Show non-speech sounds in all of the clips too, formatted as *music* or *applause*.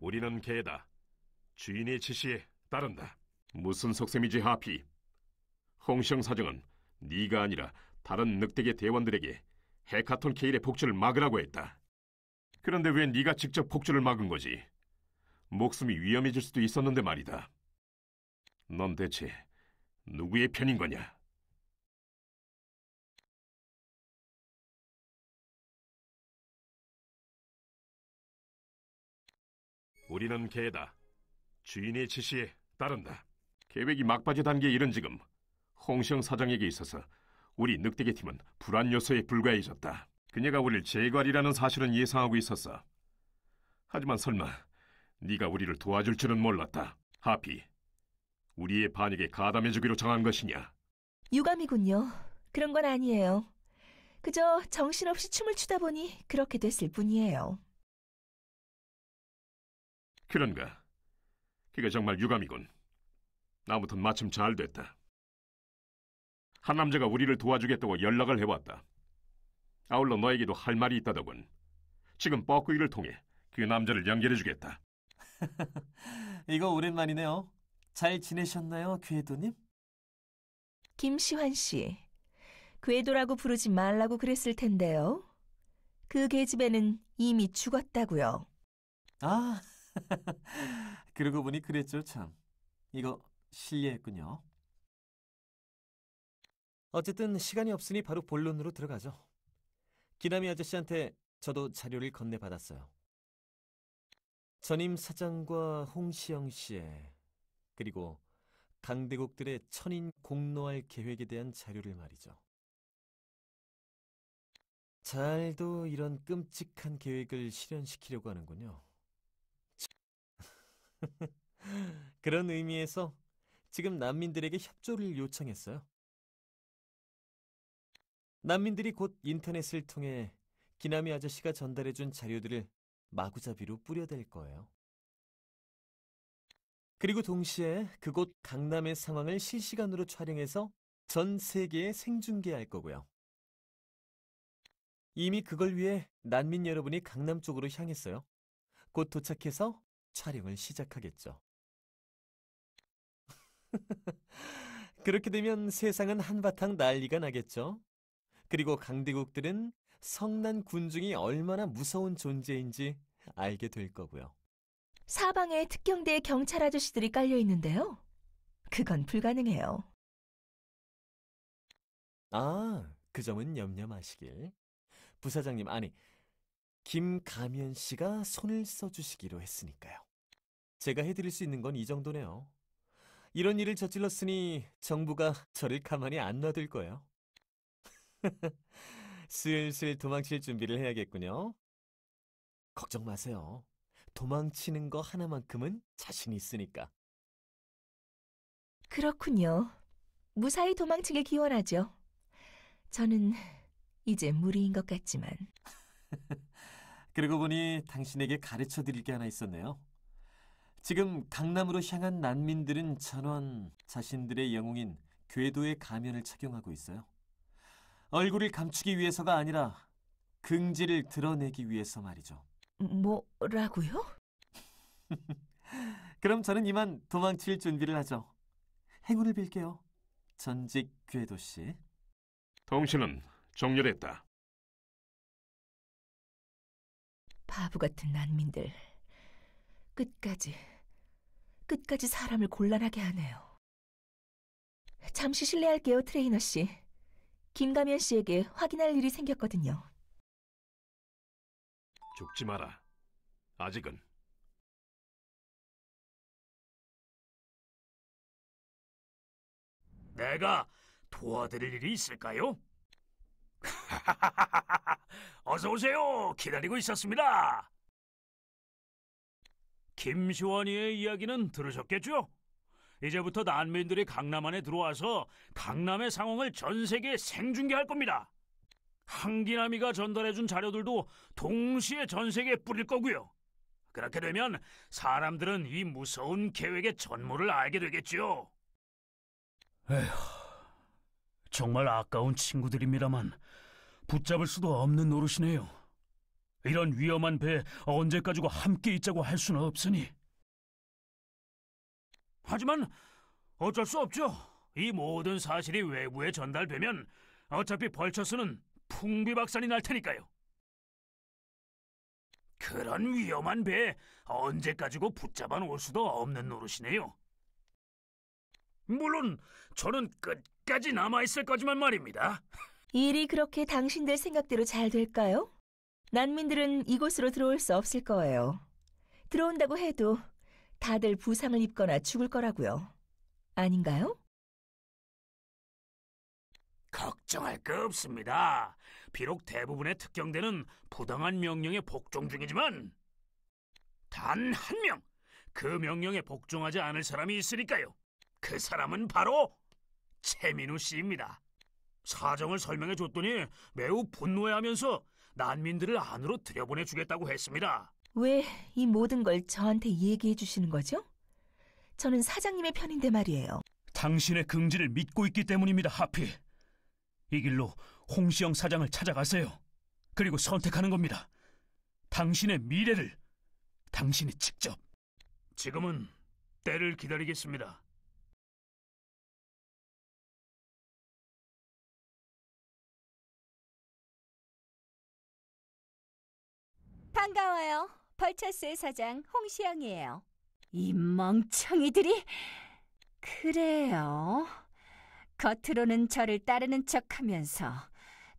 우리는 개다. 주인의 지시에 따른다. 무슨 속셈이지 하피? 홍시영 사정은 네가 아니라 다른 늑대계 대원들에게 헤카톤 케일의 복주를 막으라고 했다. 그런데 왜 네가 직접 복주를 막은 거지? 목숨이 위험해질 수도 있었는데 말이다. 넌 대체 누구의 편인 거냐? 우리는 개다. 주인의 지시에 따른다. 계획이 막바지 단계에 이른 지금 홍시영 사장에게 있어서 우리 늑대계 팀은 불안 요소에 불과해졌다. 그녀가 우리를 재갈이라는 사실은 예상하고 있었어. 하지만 설마 네가 우리를 도와줄 줄은 몰랐다. 하피, 우리의 반역에 가담해주기로 정한 것이냐? 유감이군요. 그런 건 아니에요. 그저 정신없이 춤을 추다 보니 그렇게 됐을 뿐이에요. 그런가? 그게 정말 유감이군. 나무튼 마침 잘 됐다. 한 남자가 우리를 도와주겠다고 연락을 해왔다. 아울러 너에게도 할 말이 있다더군. 지금 뻐꾸이를 통해 그 남자를 연결해주겠다. *laughs* 이거 오랜만이네요. 잘 지내셨나요, 괴도님? 김시환 씨, 괴도라고 부르지 말라고 그랬을 텐데요. 그 계집애는 이미 죽었다고요. 아, *laughs* 그러고 보니 그랬죠, 참. 이거 실례했군요. 어쨌든 시간이 없으니 바로 본론으로 들어가죠. 기남이 아저씨한테 저도 자료를 건네받았어요. 전임 사장과 홍시영 씨의 그리고 강대국들의 천인 공로할 계획에 대한 자료를 말이죠. 잘도 이런 끔찍한 계획을 실현시키려고 하는군요. *laughs* 그런 의미에서 지금 난민들에게 협조를 요청했어요. 난민들이 곧 인터넷을 통해 기남이 아저씨가 전달해준 자료들을 마구잡이로 뿌려댈 거예요. 그리고 동시에 그곳 강남의 상황을 실시간으로 촬영해서 전 세계에 생중계할 거고요. 이미 그걸 위해 난민 여러분이 강남 쪽으로 향했어요. 곧 도착해서 촬영을 시작하겠죠. *laughs* 그렇게 되면 세상은 한바탕 난리가 나겠죠. 그리고 강대국들은 성난 군중이 얼마나 무서운 존재인지 알게 될 거고요. 사방에 특경대 경찰 아저씨들이 깔려 있는데요. 그건 불가능해요. 아, 그 점은 염려 마시길. 부사장님, 아니, 김가면 씨가 손을 써주시기로 했으니까요. 제가 해드릴 수 있는 건 이 정도네요. 이런 일을 저질렀으니 정부가 저를 가만히 안 놔둘 거예요. *laughs* 슬슬 도망칠 준비를 해야겠군요. 걱정 마세요. 도망치는 거 하나만큼은 자신 있으니까. 그렇군요. 무사히 도망치길 기원하죠. 저는 이제 무리인 것 같지만. *laughs* 그리고 보니 당신에게 가르쳐 드릴 게 하나 있었네요. 지금 강남으로 향한 난민들은 전원 자신들의 영웅인 궤도의 가면을 착용하고 있어요. 얼굴을 감추기 위해서가 아니라 긍지를 드러내기 위해서 말이죠. 뭐라고요? *laughs* 그럼 저는 이만 도망칠 준비를 하죠. 행운을 빌게요. 전직 궤도 씨. 당신은 정렬했다. 바보 같은 난민들. 끝까지, 끝까지 사람을 곤란하게 하네요. 잠시 실례할게요, 트레이너 씨. 김가면 씨에게 확인할 일이 생겼거든요. 죽지 마라. 아직은. 내가 도와드릴 일이 있을까요? *laughs* 어서 오세요. 기다리고 있었습니다. 김시원이의 이야기는 들으셨겠죠? 이제부터 난민들이 강남 안에 들어와서 강남의 상황을 전 세계에 생중계할 겁니다. 한기남이가 전달해준 자료들도 동시에 전 세계에 뿌릴 거고요. 그렇게 되면 사람들은 이 무서운 계획의 전모를 알게 되겠지요. 에휴. 정말 아까운 친구들입니다만 붙잡을 수도 없는 노릇이네요. 이런 위험한 배에 언제까지고 함께 있자고 할 수는 없으니. 하지만 어쩔 수 없죠. 이 모든 사실이 외부에 전달되면 어차피 벌처스는 풍비박산이 날 테니까요. 그런 위험한 배에 언제까지고 붙잡아 놓을 수도 없는 노릇이네요. 물론 저는 끝까지 남아있을 거지만 말입니다. 일이 그렇게 당신들 생각대로 잘 될까요? 난민들은 이곳으로 들어올 수 없을 거예요. 들어온다고 해도 다들 부상을 입거나 죽을 거라고요. 아닌가요? 걱정할 거 없습니다. 비록 대부분의 특경대는 부당한 명령에 복종 중이지만 단 한 명! 그 명령에 복종하지 않을 사람이 있으니까요. 그 사람은 바로 최민우 씨입니다. 사정을 설명해 줬더니 매우 분노해하면서 난민들을 안으로 들여보내 주겠다고 했습니다. 왜 이 모든 걸 저한테 얘기해 주시는 거죠? 저는 사장님의 편인데 말이에요. 당신의 긍지를 믿고 있기 때문입니다, 하필이 길로 홍시영 사장을 찾아가세요. 그리고 선택하는 겁니다. 당신의 미래를 당신이 직접. 지금은 때를 기다리겠습니다. 반가워요. 벌처스의 사장 홍시영이에요. 이 멍청이들이 그래요. 겉으로는 저를 따르는 척하면서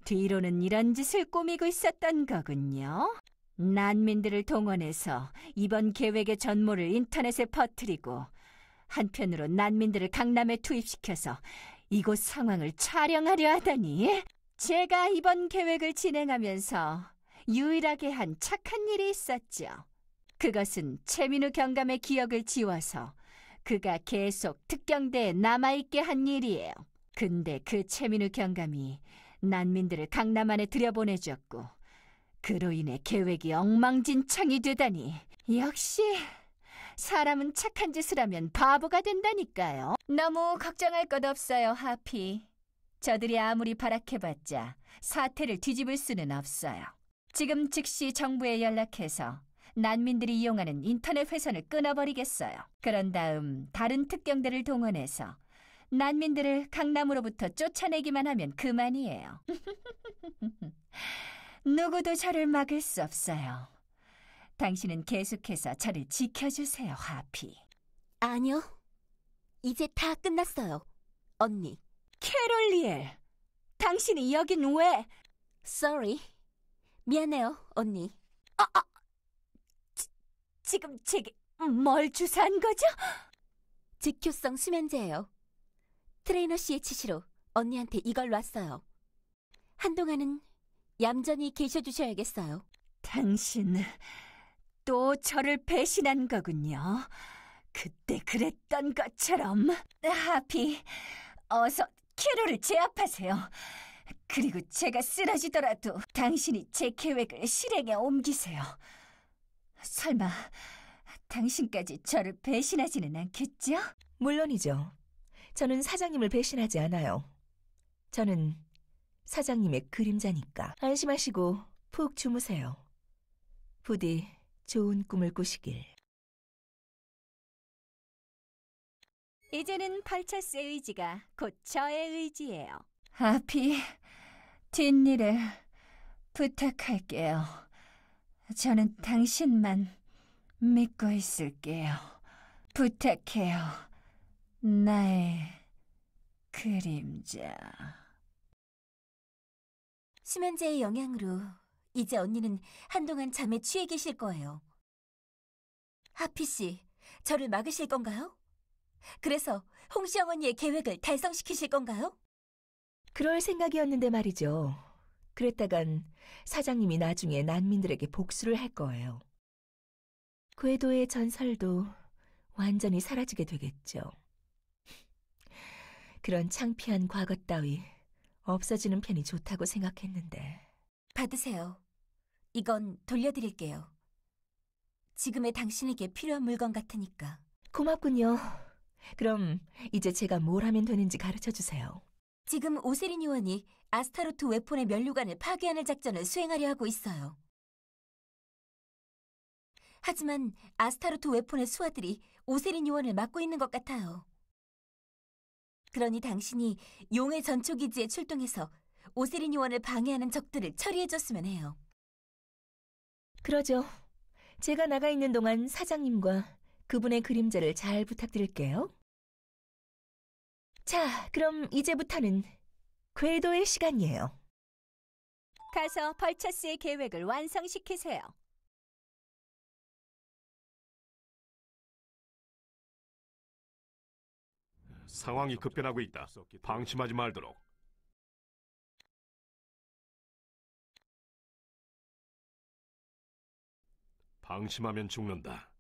뒤로는 이런 짓을 꾸미고 있었던 거군요. 난민들을 동원해서 이번 계획의 전모를 인터넷에 퍼뜨리고 한편으로 난민들을 강남에 투입시켜서 이곳 상황을 촬영하려 하다니 제가 이번 계획을 진행하면서 유일하게 한 착한 일이 있었죠 그것은 최민우 경감의 기억을 지워서 그가 계속 특경대에 남아있게 한 일이에요. 근데 그 최민우 경감이 난민들을 강남 안에 들여보내줬고 그로 인해 계획이 엉망진창이 되다니 역시 사람은 착한 짓을 하면 바보가 된다니까요. 너무 걱정할 것 없어요, 하피. 저들이 아무리 발악해봤자 사태를 뒤집을 수는 없어요. 지금 즉시 정부에 연락해서 난민들이 이용하는 인터넷 회선을 끊어버리겠어요. 그런 다음 다른 특경대를 동원해서 난민들을 강남으로부터 쫓아내기만 하면 그만이에요. *laughs* 누구도 저를 막을 수 없어요. 당신은 계속해서 저를 지켜주세요, 하피. 아니요. 이제 다 끝났어요, 언니. 캐롤리엘, 당신이 여긴 왜? Sorry. 미안해요, 언니. 아, 아, 지, 지금 제게 뭘 주사한 거죠? 직효성 수면제예요. 트레이너 씨의 지시로 언니한테 이걸 놨어요. 한동안은 얌전히 계셔주셔야겠어요. 당신 또 저를 배신한 거군요. 그때 그랬던 것처럼 하피 어서 키로를 제압하세요. 그리고 제가 쓰러지더라도 당신이 제 계획을 실행에 옮기세요. 설마 당신까지 저를 배신하지는 않겠죠? 물론이죠. 저는 사장님을 배신하지 않아요. 저는 사장님의 그림자니까 안심하시고 푹 주무세요. 부디 좋은 꿈을 꾸시길. 이제는 팔차스의 의지가 곧 저의 의지예요. 하피 뒷일에 부탁할게요. 저는 당신만 믿고 있을게요. 부탁해요. 나의 그림자. 수면제의 영향으로 이제 언니는 한동안 잠에 취해 계실 거예요. 하피 씨, 저를 막으실 건가요? 그래서 홍시영 언니의 계획을 달성시키실 건가요? 그럴 생각이었는데 말이죠. 그랬다간 사장님이 나중에 난민들에게 복수를 할 거예요. 궤도의 전설도 완전히 사라지게 되겠죠. 그런 창피한 과거 따위 없어지는 편이 좋다고 생각했는데. 받으세요. 이건 돌려드릴게요. 지금의 당신에게 필요한 물건 같으니까. 고맙군요. 그럼 이제 제가 뭘 하면 되는지 가르쳐 주세요. 지금 오세린 요원이 아스타로트 웨폰의 면류관을 파괴하는 작전을 수행하려 하고 있어요. 하지만 아스타로트 웨폰의 수하들이 오세린 요원을 막고 있는 것 같아요. 그러니 당신이 용의 전초기지에 출동해서 오세린 요원을 방해하는 적들을 처리해줬으면 해요. 그러죠. 제가 나가 있는 동안 사장님과 그분의 그림자를 잘 부탁드릴게요. 자, 그럼 이제부터는 궤도의 시간이에요. 가서 벌처스의 계획을 완성시키세요. 상황이 급변하고 있다. 방심하지 말도록. 방심하면 죽는다.